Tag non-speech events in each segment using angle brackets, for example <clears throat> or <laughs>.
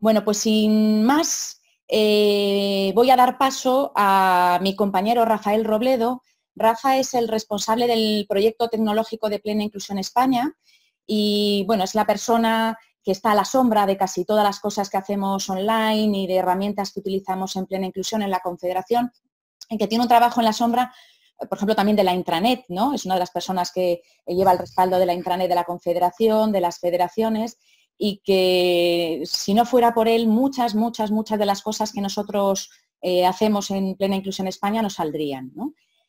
Bueno, pues sin más, eh, voy a dar paso a mi compañero Rafael Robledo. Rafa es el responsable del proyecto tecnológico de plena inclusión España y bueno, es la persona que está a la sombra de casi todas las cosas que hacemos online y de herramientas que utilizamos en plena inclusión en la Confederación, que tiene un trabajo en la sombra, por ejemplo, también de la intranet, ¿no? Es una de las personas que lleva el respaldo de la intranet de la Confederación, de las federaciones, y que si no fuera por él, muchas, muchas, muchas de las cosas que nosotros eh, hacemos en Plena Inclusión España no saldrían.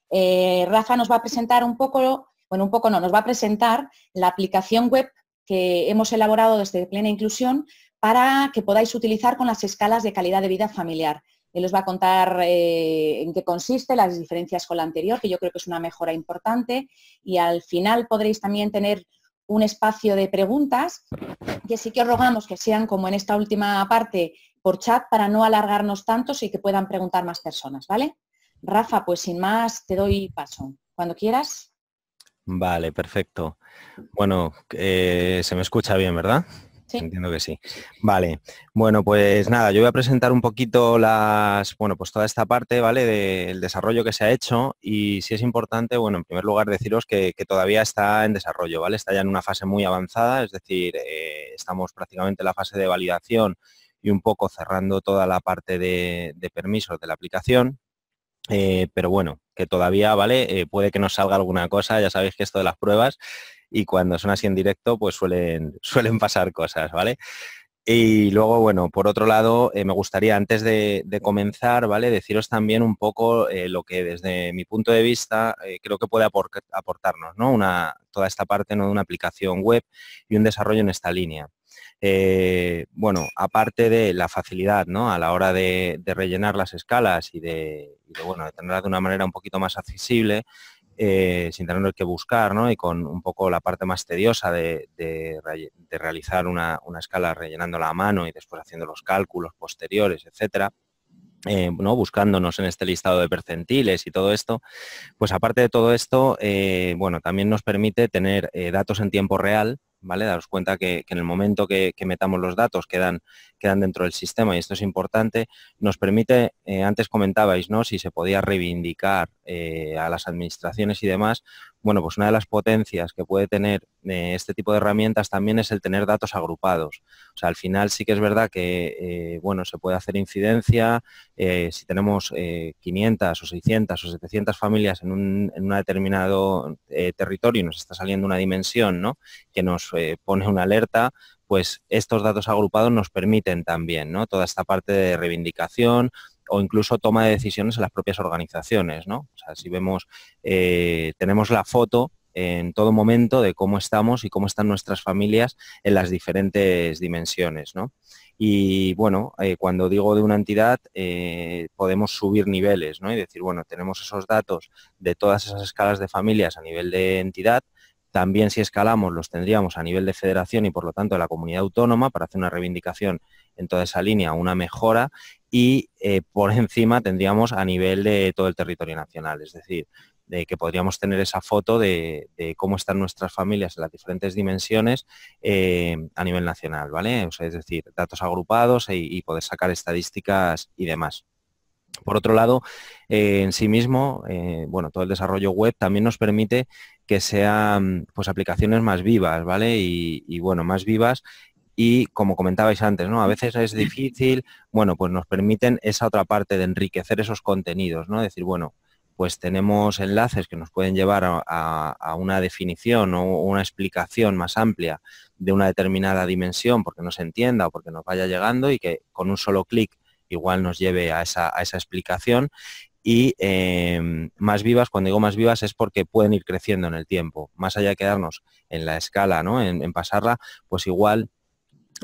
Eh, Rafa nos va a presentar un poco, bueno, un poco no, nos va a presentar la aplicación web que hemos elaborado desde Plena Inclusión para que podáis utilizar con las escalas de calidad de vida familiar. Él os va a contar eh, en qué consiste, las diferencias con la anterior, que yo creo que es una mejora importante, y al final podréis también tener un espacio de preguntas, que sí que rogamos que sean como en esta última parte por chat para no alargarnos tanto y que puedan preguntar más personas, ¿vale? Rafa, pues sin más, te doy paso. Cuando quieras. Vale, perfecto. Bueno, eh, se me escucha bien, ¿verdad? Entiendo que sí. Vale. Bueno, pues nada, yo voy a presentar un poquito las, bueno, pues toda esta parte, ¿vale? Del desarrollo que se ha hecho y si es importante, bueno, en primer lugar deciros que, todavía está en desarrollo, ¿vale? Está ya en una fase muy avanzada, es decir, eh, estamos prácticamente en la fase de validación y un poco cerrando toda la parte de, permisos de la aplicación, eh, pero bueno, que todavía, ¿vale? Eh, puede que nos salga alguna cosa, ya sabéis que esto de las pruebas y cuando son así en directo, pues suelen, <laughs> suelen pasar cosas, ¿vale? Y luego, bueno, por otro lado, eh, me gustaría antes de, comenzar, ¿vale? Deciros también un poco eh, lo que desde mi punto de vista eh, creo que puede aportarnos, ¿no? Una, toda esta parte ¿no? de una aplicación web y un desarrollo en esta línea. bueno, aparte de la facilidad, ¿no? A la hora de, rellenar las escalas y de, bueno, de tenerla de una manera un poquito más accesible, eh, sin tener que buscar, Y con un poco la parte más tediosa de, realizar una, escala rellenando la mano y después haciendo los cálculos posteriores, etcétera. Eh, buscándonos en este listado de percentiles y todo esto, pues aparte de todo esto, eh, bueno, también nos permite tener datos en tiempo real Daros cuenta que, en el momento que, metamos los datos quedan, quedan dentro del sistema y esto es importante, nos permite, eh, antes comentabais, ¿no? Si se podía reivindicar eh, a las administraciones y demás, bueno, pues una de las potencias que puede tener eh, este tipo de herramientas también es el tener datos agrupados. O sea, al final sí que es verdad que, eh, bueno, se puede hacer incidencia, eh, si tenemos 500 o 600 o 700 familias en un determinado territorio y nos está saliendo una dimensión, ¿no? Que nos pone una alerta, pues estos datos agrupados nos permiten también ¿no? toda esta parte de reivindicación, o incluso toma de decisiones en las propias organizaciones, ¿no? O sea, si vemos, eh, tenemos la foto en todo momento de cómo estamos y cómo están nuestras familias en las diferentes dimensiones, ¿no? Y bueno, eh, cuando digo de una entidad, eh, podemos subir niveles, ¿no? Y decir, bueno, tenemos esos datos de todas esas escalas de familias a nivel de entidad, también si escalamos los tendríamos a nivel de federación y por lo tanto de la comunidad autónoma para hacer una reivindicación en toda esa línea, una mejora y eh, por encima tendríamos a nivel de todo el territorio nacional, es decir, de que podríamos tener esa foto de, cómo están nuestras familias en las diferentes dimensiones eh, a nivel nacional, ¿vale? O sea, es decir, datos agrupados e, y poder sacar estadísticas y demás. Por otro lado, eh, en sí mismo, bueno, todo el desarrollo web también nos permite que sean pues, aplicaciones más vivas, ¿vale? Y, y bueno, más vivas y como comentabais antes, ¿no? A veces es difícil, bueno, pues nos permiten esa otra parte de enriquecer esos contenidos, ¿no? Decir, bueno, pues tenemos enlaces que nos pueden llevar a, una definición o una explicación más amplia de una determinada dimensión porque no se entienda o porque nos vaya llegando y que con un solo clic igual nos lleve a esa, explicación. Y em, más vivas, cuando digo más vivas es porque pueden ir creciendo en el tiempo. Más allá de quedarnos en la escala, ¿no? en pasarla, pues igual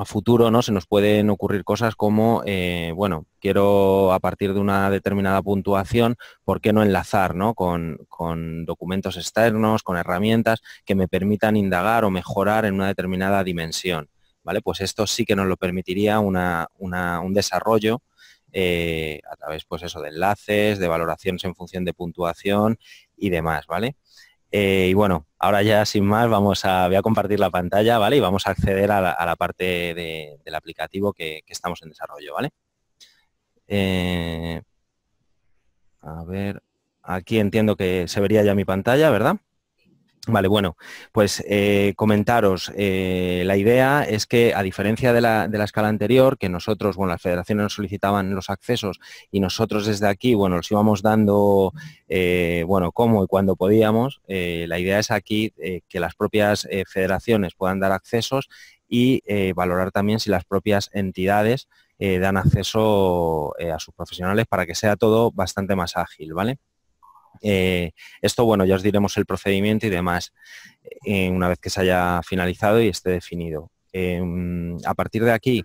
a futuro ¿no? se nos pueden ocurrir cosas como, eh, bueno, quiero a partir de una determinada puntuación, ¿por qué no enlazar ¿no? Con, con, documentos externos, con herramientas que me permitan indagar o mejorar en una determinada dimensión? ¿Vale? Pues esto sí que nos lo permitiría una, una, un desarrollo eh, a través pues eso, de enlaces, de valoraciones en función de puntuación y demás, ¿vale? Eh, y bueno, ahora ya sin más vamos a, voy a compartir la pantalla, ¿vale? Y vamos a acceder a la, parte del aplicativo que, estamos en desarrollo, ¿vale? Eh, a ver, aquí entiendo que se vería ya mi pantalla, ¿verdad? Vale, bueno, pues eh, comentaros, eh, la idea es que a diferencia de la, escala anterior, que nosotros, bueno, las federaciones nos solicitaban los accesos y nosotros desde aquí, bueno, los íbamos dando, eh, bueno, cómo y cuándo podíamos, la idea es aquí que las propias federaciones puedan dar accesos y valorar también si las propias entidades dan acceso a sus profesionales para que sea todo bastante más ágil, ¿vale? Eh, esto, bueno, ya os diremos el procedimiento y demás eh, una vez que se haya finalizado y esté definido. Em, a partir de aquí,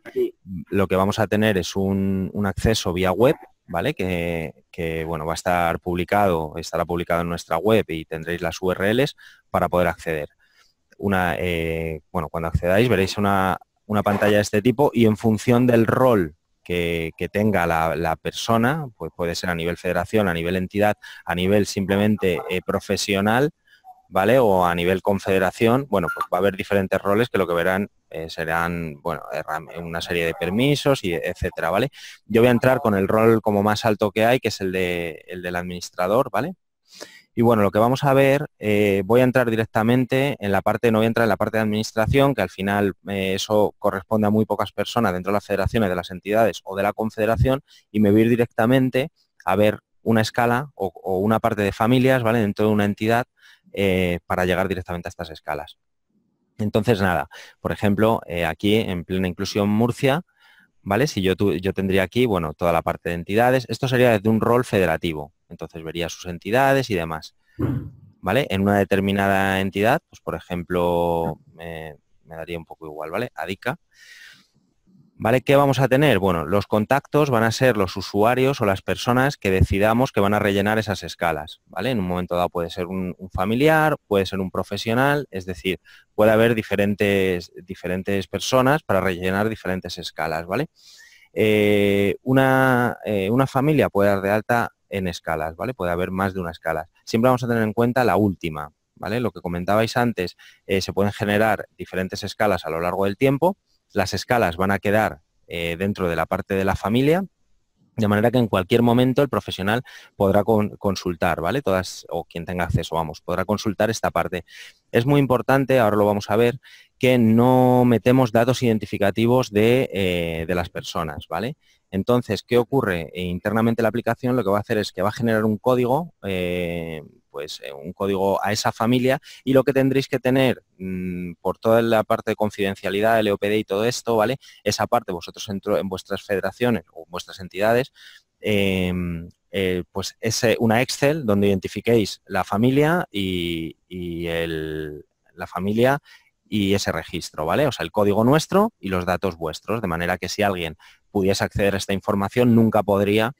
lo que vamos a tener es un, acceso vía web, ¿vale? Que, bueno, va a estar publicado, estará publicado en nuestra web y tendréis las URLs para poder acceder. Una, eh, bueno, cuando accedáis veréis una, una pantalla de este tipo y en función del rol que, tenga la, persona, pues puede ser a nivel federación, a nivel entidad, a nivel simplemente eh, profesional, ¿vale? O a nivel confederación, bueno, pues va a haber diferentes roles que lo que verán eh, serán, bueno, una serie de permisos y etcétera, ¿vale? Yo voy a entrar con el rol como más alto que hay, que es el de, el del administrador, ¿vale? Y bueno, lo que vamos a ver, eh, voy a entrar directamente en la parte, no voy a entrar en la parte de administración, que al final eh, eso corresponde a muy pocas personas dentro de las federaciones, de las entidades o de la confederación, y me voy a ir directamente a ver una escala o, una parte de familias, ¿vale? Dentro de una entidad eh, para llegar directamente a estas escalas. Entonces, nada, por ejemplo, aquí en plena inclusión Murcia ¿vale? Si yo, yo tendría aquí, bueno, toda la parte de entidades, esto sería desde un rol federativo, entonces vería sus entidades y demás, ¿vale? En una determinada entidad, pues por ejemplo, me daría un poco igual, ¿vale? ADICA, ¿Vale? ¿Qué vamos a tener? Bueno, los contactos van a ser los usuarios o las personas que decidamos que van a rellenar esas escalas, ¿vale? En un momento dado puede ser un, familiar, puede ser un profesional, es decir, puede haber diferentes, diferentes personas para rellenar diferentes escalas, ¿vale? Eh, eh, una, familia puede dar de alta en escalas, ¿vale? Puede haber más de una escala. Siempre vamos a tener en cuenta la última, ¿vale? Lo que comentabais antes, eh, se pueden generar diferentes escalas a lo largo del tiempo, las escalas van a quedar eh, dentro de la parte de la familia, de manera que en cualquier momento el profesional podrá consultar, ¿vale? Todas, o quien tenga acceso, vamos, podrá consultar esta parte. Es muy importante, ahora lo vamos a ver, que no metemos datos identificativos de, eh, las personas, ¿vale? Entonces, ¿qué ocurre? Eh, internamente la aplicación lo que va a hacer es que va a generar un código pues eh, un código a esa familia y lo que tendréis que tener mm, por toda la parte de confidencialidad, el y todo esto, ¿vale? Esa parte vosotros en, en vuestras federaciones o en vuestras entidades, em, eh, pues es una Excel donde identifiquéis la familia y, la familia y ese registro, ¿vale? O sea, el código nuestro y los datos vuestros, de manera que si alguien pudiese acceder a esta información nunca podría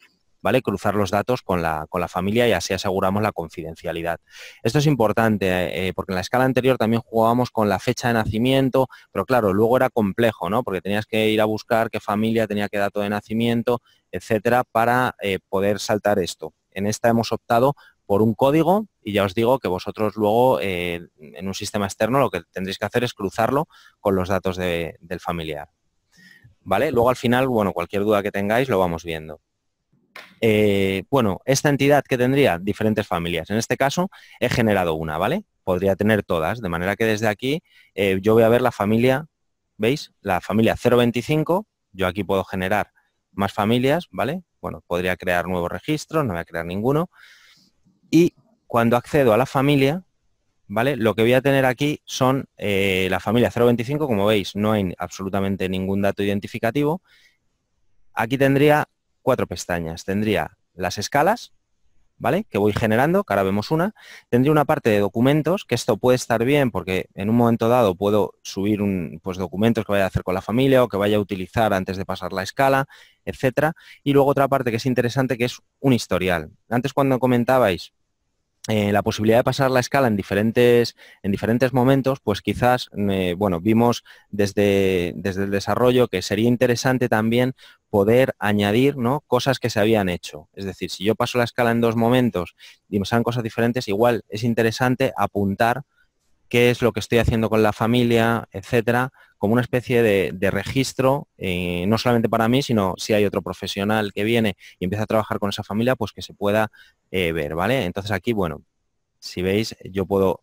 Cruzar los datos con la, familia y así aseguramos la confidencialidad. Esto es importante eh, eh, porque en la escala anterior también jugábamos con la fecha de nacimiento, pero claro, luego era complejo, ¿no? Porque tenías que ir a buscar qué familia tenía qué dato de nacimiento, etcétera, para eh, poder saltar esto. En esta hemos optado por un código y ya os digo que vosotros luego en un sistema externo lo que tendréis que hacer es cruzarlo con los datos del familiar. ¿Vale? Luego al final, bueno, cualquier duda que tengáis lo vamos viendo. Eh, bueno, esta entidad que tendría diferentes familias. En este caso he generado una, ¿vale? Podría tener todas, de manera que desde aquí eh, yo voy a ver la familia, ¿veis? La familia 025, yo aquí puedo generar más familias, ¿vale? Bueno, podría crear nuevos registros, no voy a crear ninguno. Y cuando accedo a la familia, ¿vale? Lo que voy a tener aquí son eh, la familia 025, como veis, no hay absolutamente ningún dato identificativo. Aquí tendría cuatro pestañas. Tendría las escalas, ¿vale? Que voy generando, que ahora vemos una. Tendría una parte de documentos, que esto puede estar bien porque en un momento dado puedo subir un, pues, documentos que vaya a hacer con la familia o que vaya a utilizar antes de pasar la escala, etcétera. Y luego otra parte que es interesante que es un historial. Antes cuando comentabais eh, la posibilidad de pasar la escala en diferentes, en diferentes momentos, pues quizás, eh, bueno, vimos desde, desde el desarrollo que sería interesante también poder añadir ¿no? cosas que se habían hecho. Es decir, si yo paso la escala en dos momentos y me salen cosas diferentes, igual es interesante apuntar qué es lo que estoy haciendo con la familia, etcétera, como una especie de, registro, eh, no solamente para mí, sino si hay otro profesional que viene y empieza a trabajar con esa familia, pues que se pueda eh, ver, ¿vale? Entonces aquí, bueno, si veis, yo puedo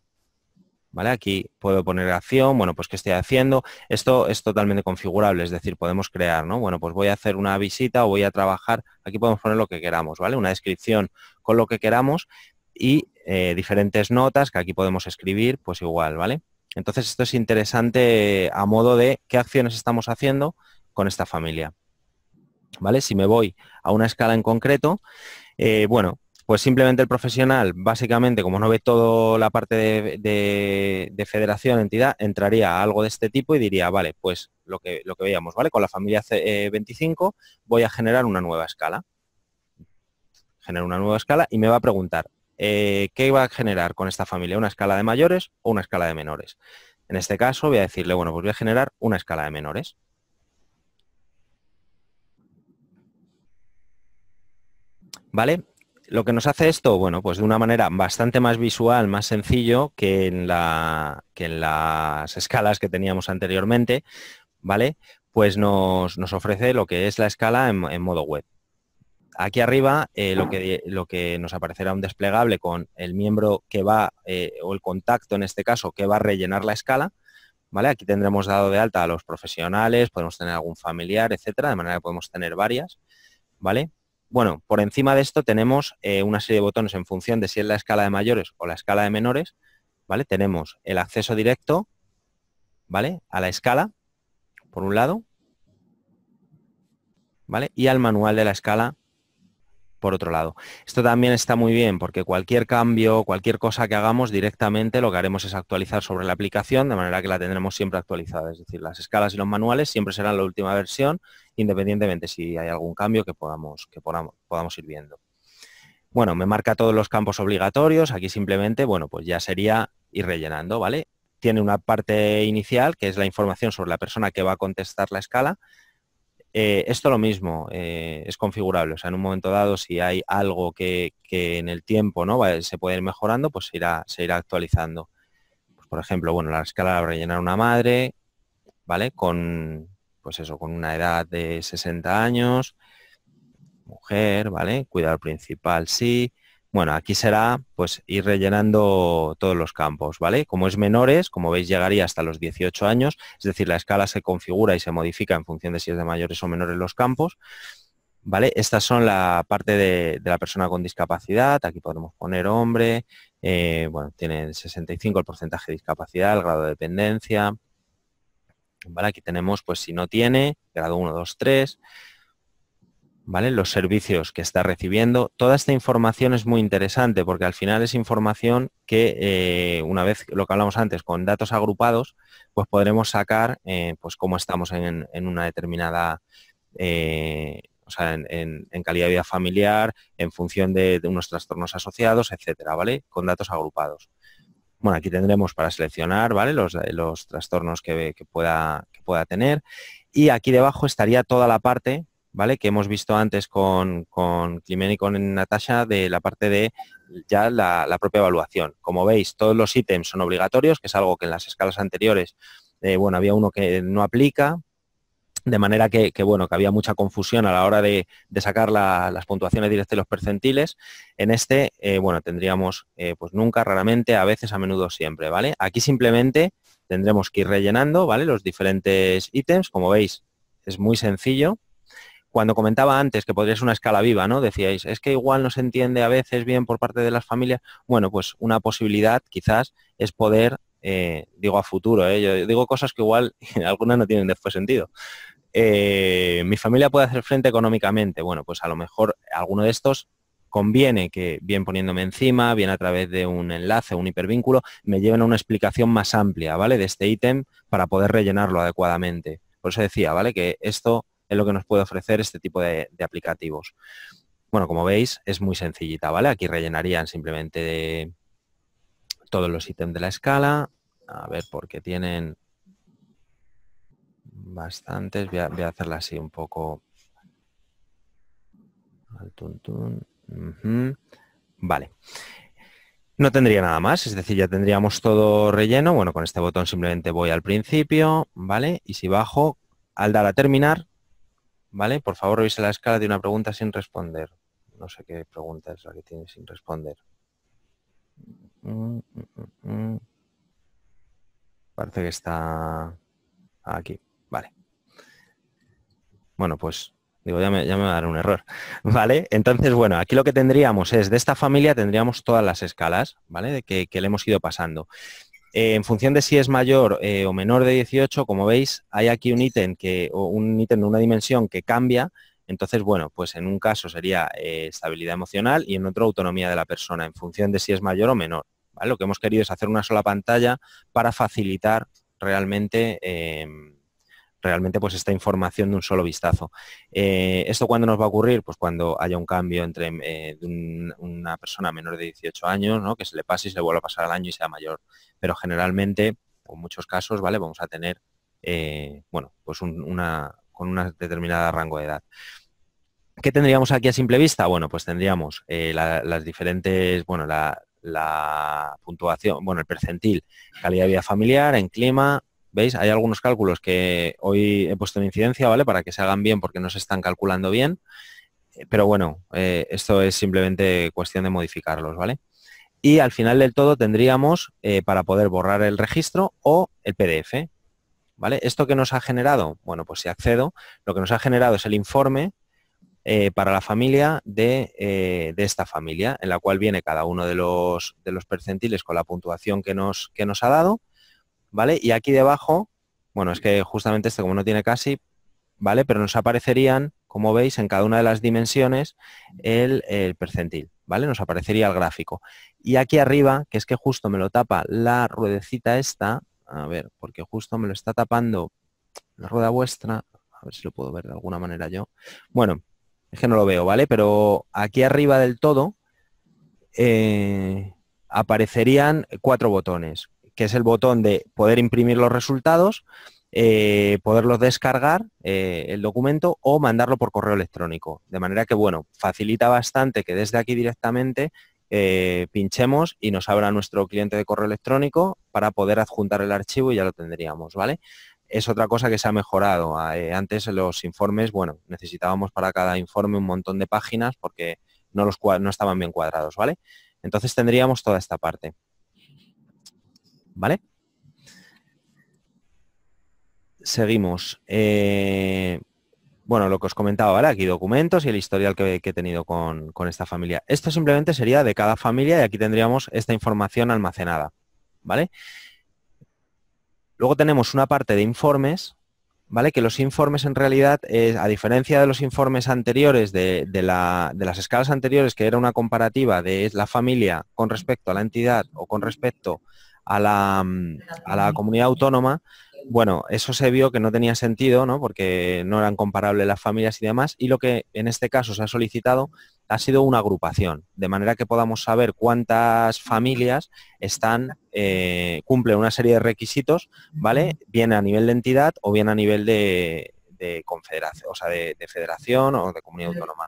Aquí puedo poner acción, bueno, pues qué estoy haciendo. Esto es totalmente configurable, es decir, podemos crear, ¿no? Bueno, pues voy a hacer una visita o voy a trabajar, aquí podemos poner lo que queramos, ¿vale? Una descripción con lo que queramos y eh, diferentes notas que aquí podemos escribir, pues igual, ¿vale? Entonces esto es interesante a modo de qué acciones estamos haciendo con esta familia. ¿Vale? Si me voy a una escala en concreto, eh, bueno, pues simplemente el profesional, básicamente, como no ve toda la parte de, federación, entidad, entraría a algo de este tipo y diría, vale, pues lo que, lo que veíamos, ¿vale? Con la familia C, 25 eh, voy a generar una nueva escala. Genero una nueva escala y me va a preguntar, eh, ¿qué va a generar con esta familia? ¿Una escala de mayores o una escala de menores? En este caso voy a decirle, bueno, pues voy a generar una escala de menores. ¿Vale? Lo que nos hace esto, bueno, pues de una manera bastante más visual, más sencillo que en, las escalas que teníamos anteriormente, ¿vale? Pues nos, ofrece lo que es la escala en, modo web. Aquí arriba eh, lo, que, nos aparecerá un desplegable con el miembro que va, eh, o el contacto en este caso, que va a rellenar la escala, ¿vale? Aquí tendremos dado de alta a los profesionales, podemos tener algún familiar, etcétera, de manera que podemos tener varias, ¿vale? Bueno, por encima de esto tenemos eh, una serie de botones en función de si es la escala de mayores o la escala de menores, ¿vale? Tenemos el acceso directo, ¿vale? A la escala, por un lado, ¿vale? Y al manual de la escala por otro lado. Esto también está muy bien porque cualquier cambio, cualquier cosa que hagamos directamente lo que haremos es actualizar sobre la aplicación de manera que la tendremos siempre actualizada. Es decir, las escalas y los manuales siempre serán la última versión independientemente si hay algún cambio que podamos, que podamos, ir viendo. Bueno, me marca todos los campos obligatorios. Aquí simplemente, bueno, pues ya sería ir rellenando, ¿vale? Tiene una parte inicial que es la información sobre la persona que va a contestar la escala eh, esto lo mismo, eh, es configurable. O sea, en un momento dado, si hay algo que, en el tiempo ¿no? se puede ir mejorando, pues se irá, se irá actualizando. Pues, por ejemplo, bueno, la escala la rellenar una madre, ¿vale? Con, pues eso, con una edad de 60 años, mujer, ¿vale? cuidado principal, sí. Bueno, aquí será pues ir rellenando todos los campos, ¿vale? Como es menores, como veis llegaría hasta los 18 años, es decir, la escala se configura y se modifica en función de si es de mayores o menores los campos, ¿vale? Estas son la parte de, la persona con discapacidad, aquí podemos poner hombre, eh, bueno, tienen 65 el porcentaje de discapacidad, el grado de dependencia, ¿vale? Aquí tenemos pues si no tiene, grado 1, 2, 3, los servicios que está recibiendo. Toda esta información es muy interesante porque al final es información que, eh, una vez lo que hablamos antes, con datos agrupados, pues podremos sacar eh, pues cómo estamos en, una determinada, eh, o sea, en, calidad de vida familiar, en función de, unos trastornos asociados, etcétera, ¿vale? Con datos agrupados. Bueno, aquí tendremos para seleccionar, ¿vale? Los, los trastornos que, que, pueda, que pueda tener. Y aquí debajo estaría toda la parte ¿vale? Que hemos visto antes con, con y con Natasha de la parte de ya la, propia evaluación. Como veis, todos los ítems son obligatorios, que es algo que en las escalas anteriores, eh, bueno, había uno que no aplica, de manera que, bueno, que había mucha confusión a la hora de, sacar las puntuaciones directas y los percentiles. En este, eh, bueno, tendríamos eh, pues nunca, raramente, a veces, a menudo, siempre, ¿vale? Aquí simplemente tendremos que ir rellenando, ¿vale? Los diferentes ítems, como veis, es muy sencillo cuando comentaba antes que podría ser una escala viva, ¿no? Decíais, es que igual no se entiende a veces bien por parte de las familias. Bueno, pues una posibilidad quizás es poder, eh, digo a futuro, ¿eh? yo digo cosas que igual <laughs> algunas no tienen después sentido. Eh, mi familia puede hacer frente económicamente. Bueno, pues a lo mejor alguno de estos conviene que, bien poniéndome encima, bien a través de un enlace, un hipervínculo, me lleven a una explicación más amplia, ¿vale? De este ítem para poder rellenarlo adecuadamente. Por eso decía, ¿vale? Que esto es lo que nos puede ofrecer este tipo de, aplicativos. Bueno, como veis, es muy sencillita, ¿vale? Aquí rellenarían simplemente todos los ítems de la escala. A ver, porque tienen bastantes. Voy a, hacerla así un poco. Vale. No tendría nada más, es decir, ya tendríamos todo relleno. Bueno, con este botón simplemente voy al principio, ¿vale? Y si bajo, al dar a terminar, ¿Vale? Por favor, revisa la escala de una pregunta sin responder. No sé qué pregunta es la que tiene sin responder. Parece que está aquí. Vale. Bueno, pues digo, ya me, va a dar un error. <laughs> ¿Vale? Entonces, bueno, aquí lo que tendríamos es, de esta familia tendríamos todas las escalas, ¿vale? De que le hemos ido pasando. Eh, en función de si es mayor eh, o menor de 18, como veis, hay aquí un ítem que, o un ítem de una dimensión que cambia. Entonces, bueno, pues en un caso sería eh, estabilidad emocional y en otro autonomía de la persona, en función de si es mayor o menor. Lo que hemos querido es hacer una sola pantalla para facilitar realmente em, realmente pues esta información de un solo vistazo. Eh, ¿Esto cuándo nos va a ocurrir? Pues cuando haya un cambio entre eh, una persona menor de 18 años, ¿no? que se le pase y se le vuelva a pasar al año y sea mayor. Pero generalmente, en muchos casos, ¿vale? Vamos a tener, eh, bueno, pues una, con una determinada rango de edad. ¿Qué tendríamos aquí a simple vista? Bueno, pues tendríamos las diferentes, bueno, la, la puntuación, bueno, el percentil, calidad de vida familiar, en clima, ¿Veis? Hay algunos cálculos que hoy he puesto en incidencia, ¿vale? Para que se hagan bien porque no se están calculando bien. Eh, pero bueno, eh, esto es simplemente cuestión de modificarlos, ¿vale? Y al final del todo tendríamos eh, para poder borrar el registro o el PDF. ¿Vale? ¿Esto que nos ha generado? Bueno, pues si accedo, lo que nos ha generado es el informe para la familia de, de, esta familia, en la cual viene cada uno de los, de los percentiles con la puntuación que nos, que nos ha dado ¿vale? Y aquí debajo, bueno, es que justamente este como no tiene casi, ¿vale? Pero nos aparecerían, como veis, en cada una de las dimensiones el, percentil, ¿vale? Nos aparecería el gráfico. Y aquí arriba, que es que justo me lo tapa la ruedecita esta, a ver, porque justo me lo está tapando la rueda vuestra, a ver si lo puedo ver de alguna manera yo. Bueno, es que no lo veo, ¿vale? Pero aquí arriba del todo eh, aparecerían cuatro botones que es el botón de poder imprimir los resultados, eh, poderlos descargar eh, el documento o mandarlo por correo electrónico. De manera que, bueno, facilita bastante que desde aquí directamente eh, pinchemos y nos abra nuestro cliente de correo electrónico para poder adjuntar el archivo y ya lo tendríamos, ¿vale? Es otra cosa que se ha mejorado. Ah, antes los informes, bueno, necesitábamos para cada informe un montón de páginas porque no, los no estaban bien cuadrados, ¿vale? Entonces tendríamos toda esta parte. ¿vale? Seguimos. Eh, bueno, lo que os comentaba, ¿vale? Aquí documentos y el historial que, he tenido con, con, esta familia. Esto simplemente sería de cada familia y aquí tendríamos esta información almacenada, ¿vale? Luego tenemos una parte de informes, ¿vale? Que los informes en realidad, es, eh, a diferencia de los informes anteriores, de, de, la, de las escalas anteriores, que era una comparativa de la familia con respecto a la entidad o con respecto a la, comunidad autónoma, bueno, eso se vio que no tenía sentido, ¿no? Porque no eran comparables las familias y demás, y lo que en este caso se ha solicitado ha sido una agrupación, de manera que podamos saber cuántas familias están, eh, cumplen una serie de requisitos, ¿vale? Bien a nivel de entidad o bien a nivel de, confederación, o sea, de, federación o de comunidad autónoma.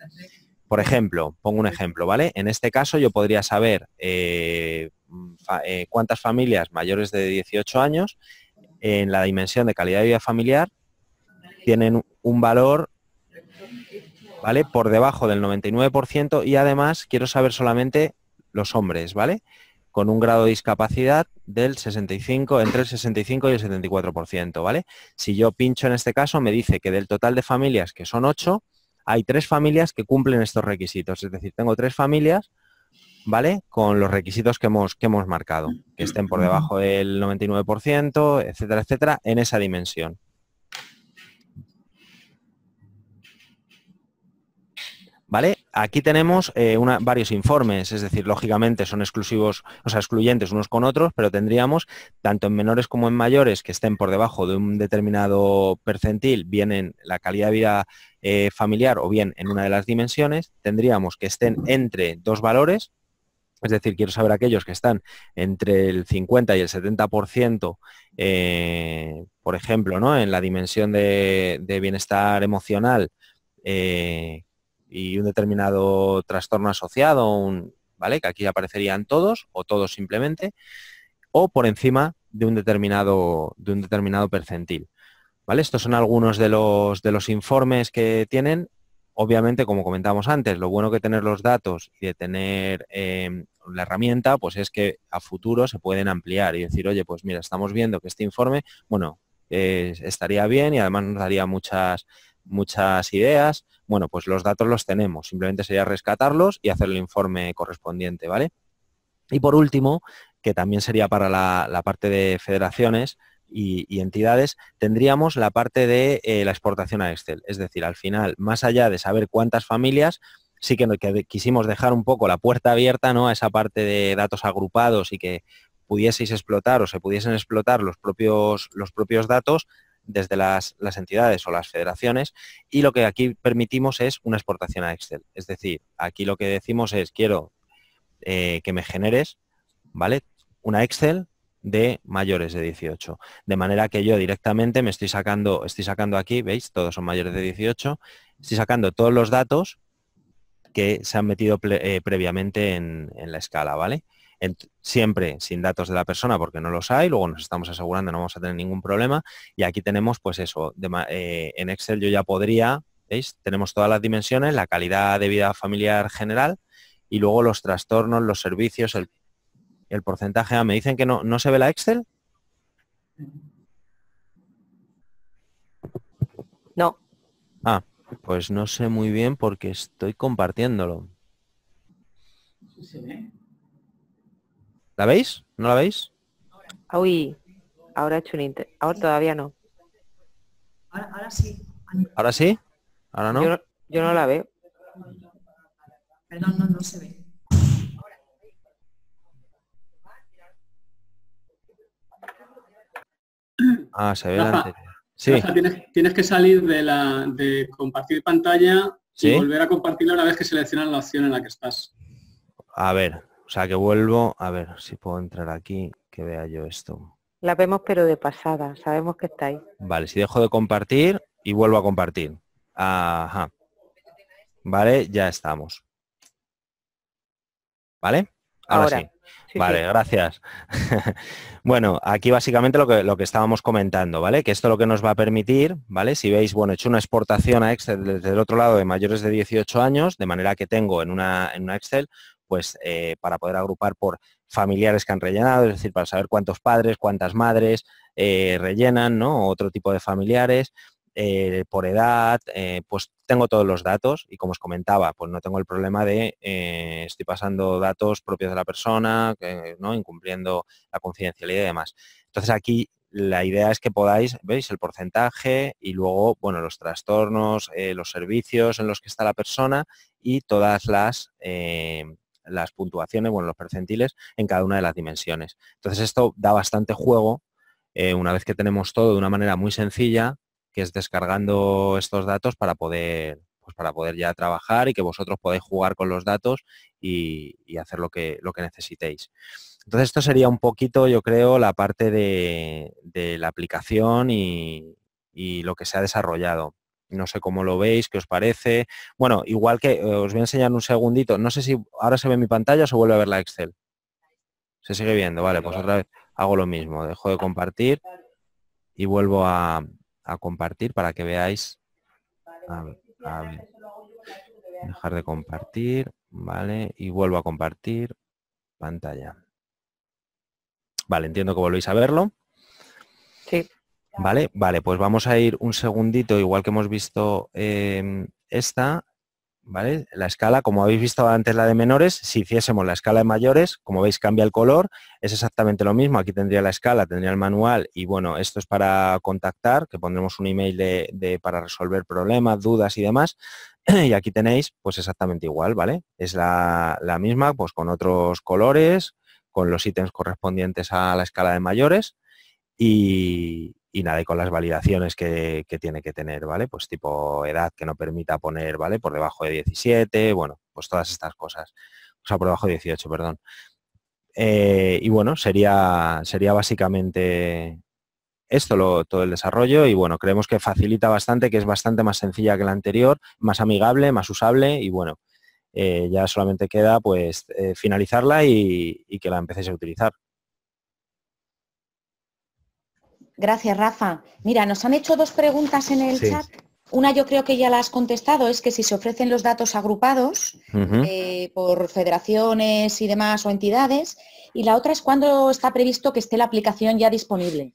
Por ejemplo, pongo un ejemplo, ¿vale? En este caso yo podría saber eh, Mm, eh, cuántas familias mayores de 18 años en la dimensión de calidad de vida familiar tienen un valor ¿vale? por debajo del 99% y además quiero saber solamente los hombres, ¿vale? con un grado de discapacidad del 65, entre el 65 y el 74%, ¿vale? Si yo pincho en este caso, me dice que del total de familias, que son 8, hay tres familias que cumplen estos requisitos. Es decir, tengo tres familias ¿vale? Con los requisitos que hemos, que hemos marcado, que estén por debajo del 99%, etcétera, etcétera, en esa dimensión. ¿Vale? Aquí tenemos eh, varios informes, es decir, lógicamente son exclusivos, o sea, excluyentes unos con otros, pero tendríamos, tanto en menores como en mayores que estén por debajo de un determinado percentil, bien en la calidad de vida eh, familiar o bien en una de las dimensiones, tendríamos que estén entre dos valores, es decir, quiero saber aquellos que están entre el 50 y el 70%, eh, por ejemplo, ¿no? en la dimensión de, bienestar emocional eh, y un determinado trastorno asociado, ¿vale? que aquí aparecerían todos o todos simplemente, o por encima de un determinado, de un determinado percentil. ¿Vale? Estos son algunos de los, de los informes que tienen Obviamente, como comentábamos antes, lo bueno que tener los datos y de tener em, la herramienta, pues es que a futuro se pueden ampliar y decir, oye, pues mira, estamos viendo que este informe, bueno, estaría bien y además nos daría muchas, muchas ideas. Bueno, pues los datos los tenemos, simplemente sería rescatarlos y hacer el informe correspondiente, ¿vale? Y por último, que también sería para la parte de federaciones, y, entidades, tendríamos la parte de eh, la exportación a Excel. Es decir, al final, más allá de saber cuántas familias, sí que, que quisimos dejar un poco la puerta abierta ¿no? a esa parte de datos agrupados y que pudieseis explotar o se pudiesen explotar los propios, los propios datos desde las, entidades o las federaciones y lo que aquí permitimos es una exportación a Excel. Es decir, aquí lo que decimos es quiero eh, que me generes ¿vale? una Excel de mayores de 18. De manera que yo directamente me estoy sacando, estoy sacando aquí, veis, todos son mayores de 18, estoy sacando todos los datos que se han metido eh, previamente en, la escala, ¿vale? siempre sin datos de la persona porque no los hay, luego nos estamos asegurando no vamos a tener ningún problema y aquí tenemos pues eso, eh, en Excel yo ya podría, ¿veis? Tenemos todas las dimensiones, la calidad de vida familiar general y luego los trastornos, los servicios, el el porcentaje A. Me dicen que no, no se ve la Excel. No. Ah, pues no sé muy bien porque estoy compartiéndolo. ¿La veis? ¿No la veis? Uy, ahora he hecho un inter... Ahora todavía no. Ahora, sí. ¿Ahora sí? ¿Ahora no? Yo, no? la veo. Perdón, no, no se ve. Ah, se tienes, que salir de, la, de compartir pantalla y volver a compartirla una vez que seleccionas la opción en la que estás. A ver, o sea que vuelvo, a ver si puedo entrar aquí, que vea yo esto. La vemos pero de pasada, sabemos que está ahí. Vale, si dejo de compartir y vuelvo a compartir. Ajá. Vale, ya estamos. ¿Vale? Ahora, sí. Vale, gracias. <laughs> bueno, aquí básicamente lo que, lo que estábamos comentando, ¿vale? Que esto lo que nos va a permitir, ¿vale? Si veis, bueno, he hecho una exportación a Excel desde el otro lado de mayores de 18 años, de manera que tengo en una, Excel, pues eh, para poder agrupar por familiares que han rellenado, es decir, para saber cuántos padres, cuántas madres eh, rellenan, ¿no? Otro tipo de familiares, eh, por edad, eh, pues tengo todos los datos y como os comentaba, pues no tengo el problema de eh, estoy pasando datos propios de la persona, ¿no? incumpliendo la confidencialidad y demás. Entonces aquí la idea es que podáis, veis el porcentaje y luego, bueno, los trastornos, los servicios en los que está la persona y todas las las puntuaciones, bueno, los percentiles en cada una de las dimensiones. Entonces esto da bastante juego una vez que tenemos todo de una manera muy sencilla, que es descargando estos datos para poder, pues, para poder ya trabajar y que vosotros podéis jugar con los datos y, hacer lo que, lo que necesitéis. Entonces esto sería un poquito, yo creo, la parte de, la aplicación y, y, lo que se ha desarrollado. No sé cómo lo veis, qué os parece. Bueno, igual que eh, os voy a enseñar un segundito. No sé si ahora se ve mi pantalla o se vuelve a ver la Excel. Se sigue viendo, vale, pues otra vez hago lo mismo. Dejo de compartir y vuelvo a, a compartir para que veáis. dejar de compartir, ¿vale? Y vuelvo a compartir pantalla. Vale, entiendo que volvéis a verlo. Vale, vale, pues vamos a ir un segundito, igual que hemos visto eh, esta, ¿vale? La escala, como habéis visto antes la de menores, si hiciésemos la escala de mayores, como veis cambia el color, es exactamente lo mismo, aquí tendría la escala, tendría el manual y bueno, esto es para contactar, que pondremos un email de, para resolver problemas, dudas y demás, <clears throat> y aquí tenéis pues exactamente igual, ¿vale? Es la, la misma, pues con otros colores, con los ítems correspondientes a la escala de mayores y, y nada, con las validaciones que, tiene que tener, ¿vale? Pues tipo edad que no permita poner, ¿vale? Por debajo de 17, bueno, pues todas estas cosas. O sea, por debajo de 18, perdón. Eh, y bueno, sería, sería básicamente esto, todo el desarrollo y bueno, creemos que facilita bastante, que es bastante más sencilla que la anterior, más amigable, más usable y bueno, eh, ya solamente queda pues eh, finalizarla y, y que la empecéis a utilizar. Gracias, Rafa. Mira, nos han hecho dos preguntas en el chat. Una yo creo que ya la has contestado, es que si se ofrecen los datos agrupados eh, por federaciones y demás o entidades, y la otra es cuándo está previsto que esté la aplicación ya disponible.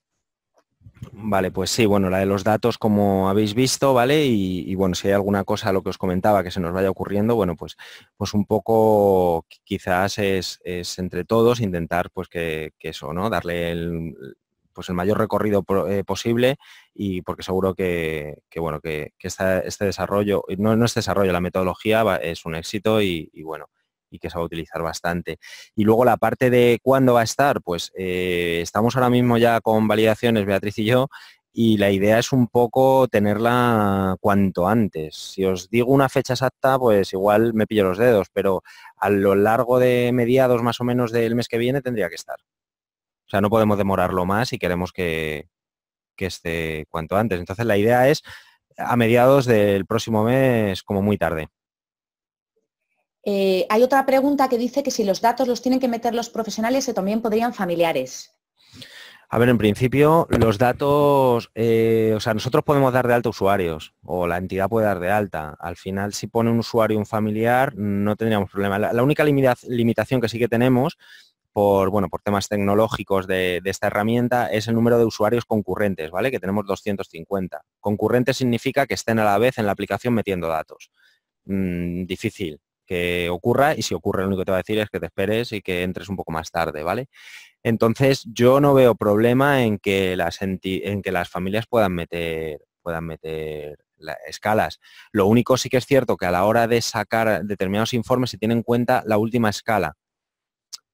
Vale, pues sí, bueno, la de los datos como habéis visto, ¿vale? Y, bueno, si hay alguna cosa lo que os comentaba que se nos vaya ocurriendo, bueno, pues, pues un poco quizás es, entre todos intentar pues que, que eso, ¿no? Darle el, pues el mayor recorrido eh, posible y porque seguro que, bueno, que, este desarrollo, no, no este desarrollo, la metodología es un éxito y, bueno, y que se va a utilizar bastante. Y luego la parte de cuándo va a estar, pues eh, estamos ahora mismo ya con validaciones, Beatriz y yo, y la idea es un poco tenerla cuanto antes. Si os digo una fecha exacta, pues igual me pillo los dedos, pero a lo largo de mediados más o menos del mes que viene tendría que estar. O sea, no podemos demorarlo más y queremos que, esté cuanto antes. Entonces la idea es a mediados del próximo mes, como muy tarde. Eh, hay otra pregunta que dice que si los datos los tienen que meter los profesionales, se también podrían familiares. A ver, en principio, los datos, eh, o sea, nosotros podemos dar de alta usuarios o la entidad puede dar de alta. Al final, si pone un usuario un familiar, no tendríamos problema. La, única limitación que sí que tenemos por, bueno, por temas tecnológicos de, esta herramienta es el número de usuarios concurrentes, ¿vale? Que tenemos 250. Concurrentes significa que estén a la vez en la aplicación metiendo datos. Mm, difícil que ocurra y si ocurre lo único que te va a decir es que te esperes y que entres un poco más tarde, ¿vale? Entonces yo no veo problema en que las, en que las familias puedan meter, puedan meter escalas. Lo único sí que es cierto que a la hora de sacar determinados informes se tiene en cuenta la última escala.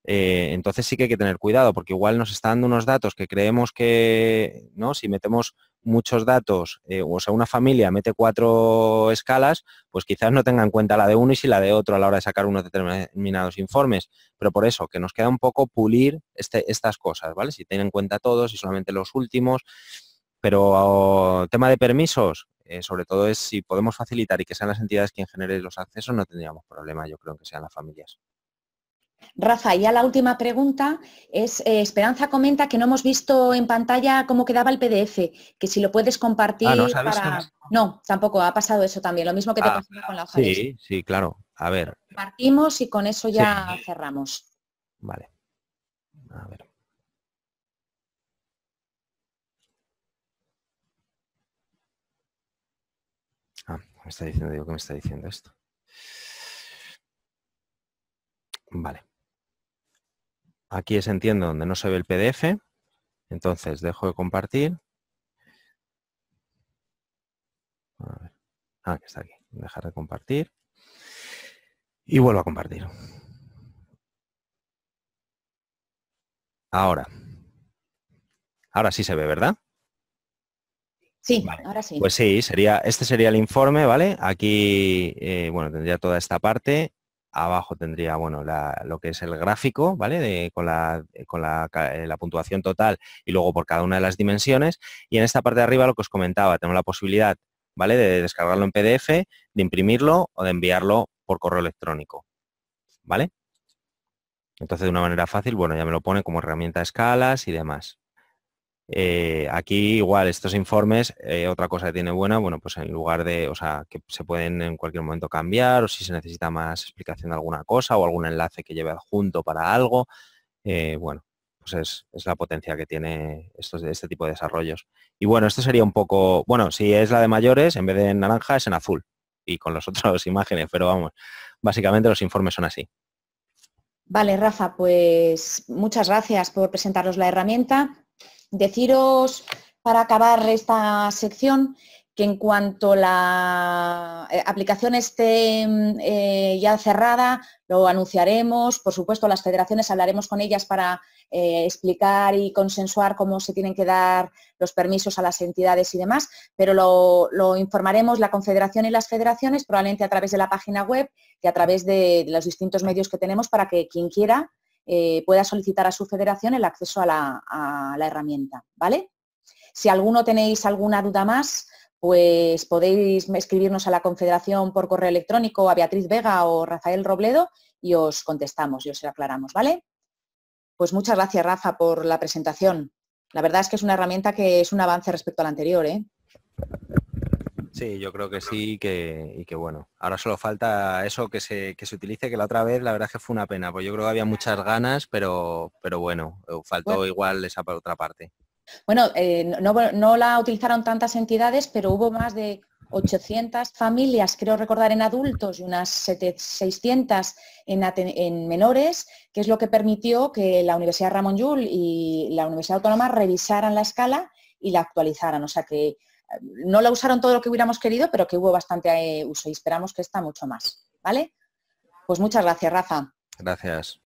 Eh, entonces sí que hay que tener cuidado, porque igual nos está dando unos datos que creemos que, ¿no? Si metemos muchos datos, eh, o sea, una familia mete cuatro escalas, pues quizás no tenga en cuenta la de uno y si la de otro a la hora de sacar unos determinados informes. Pero por eso, que nos queda un poco pulir este, estas cosas, ¿vale? Si tienen en cuenta todos y solamente los últimos. Pero tema de permisos, eh, sobre todo es si podemos facilitar y que sean las entidades quien genere los accesos, no tendríamos problema, yo creo, que sean las familias. Rafa, ya la última pregunta es, eh, Esperanza comenta que no hemos visto en pantalla cómo quedaba el PDF, que si lo puedes compartir ah, ¿no, no, tampoco, ha pasado eso también, lo mismo que te ah, pasó con la hoja. Sí, sí, claro. A ver. Partimos y con eso ya cerramos. Vale. A ver. Ah, me está diciendo, digo que me está diciendo esto. Vale. Aquí es entiendo donde no se ve el PDF. Entonces dejo de compartir. Ah, está aquí. Dejar de compartir. Y vuelvo a compartir. Ahora. Ahora sí se ve, ¿verdad? Sí, ahora sí. Pues sí, sería, este sería el informe, ¿vale? Aquí, eh, bueno, tendría toda esta parte abajo tendría bueno la, lo que es el gráfico vale de, con, la, eh, con la, eh, la, puntuación total y luego por cada una de las dimensiones y en esta parte de arriba lo que os comentaba tenemos la posibilidad vale de descargarlo en pdf de imprimirlo o de enviarlo por correo electrónico vale entonces de una manera fácil bueno ya me lo pone como herramienta de escalas y demás eh, aquí igual estos informes, eh, otra cosa que tiene buena, bueno, pues en lugar de, o sea, que se pueden en cualquier momento cambiar o si se necesita más explicación de alguna cosa o algún enlace que lleve adjunto para algo, eh, bueno, pues es, la potencia que tiene estos, este tipo de desarrollos. Y bueno, esto sería un poco, bueno, si es la de mayores, en vez de en naranja es en azul y con las <laughs> otras imágenes, pero vamos, básicamente los informes son así. Vale, Rafa, pues muchas gracias por presentarnos la herramienta deciros para acabar esta sección que en cuanto la eh, aplicación esté mm, eh, ya cerrada, lo anunciaremos. Por supuesto, las federaciones hablaremos con ellas para eh, explicar y consensuar cómo se tienen que dar los permisos a las entidades y demás, pero lo, informaremos la Confederación y las federaciones, probablemente a través de la página web y a través de los distintos medios que tenemos para que quien quiera eh, pueda solicitar a su federación el acceso a la, a la herramienta, ¿vale? Si alguno tenéis alguna duda más, pues podéis escribirnos a la Confederación por correo electrónico a Beatriz Vega o Rafael Robledo y os contestamos y os aclaramos, ¿vale? Pues muchas gracias, Rafa, por la presentación. La verdad es que es una herramienta que es un avance respecto a la anterior, ¿eh? Sí, yo creo que sí que, y que bueno. Ahora solo falta eso que se, que se utilice, que la otra vez la verdad que fue una pena, pues yo creo que había muchas ganas, pero, pero bueno, eh, faltó igual esa otra parte. Bueno, eh, no, la utilizaron tantas entidades, pero hubo más de 800 familias, creo recordar, en adultos y unas 600 en, en menores, que es lo que permitió que la Universidad Ramón Llull y la Universidad Autónoma revisaran la escala y la actualizaran. O sea que no la usaron todo lo que hubiéramos querido, pero que hubo bastante eh, uso y esperamos que está mucho más. ¿Vale? Pues muchas gracias, Rafa. Gracias.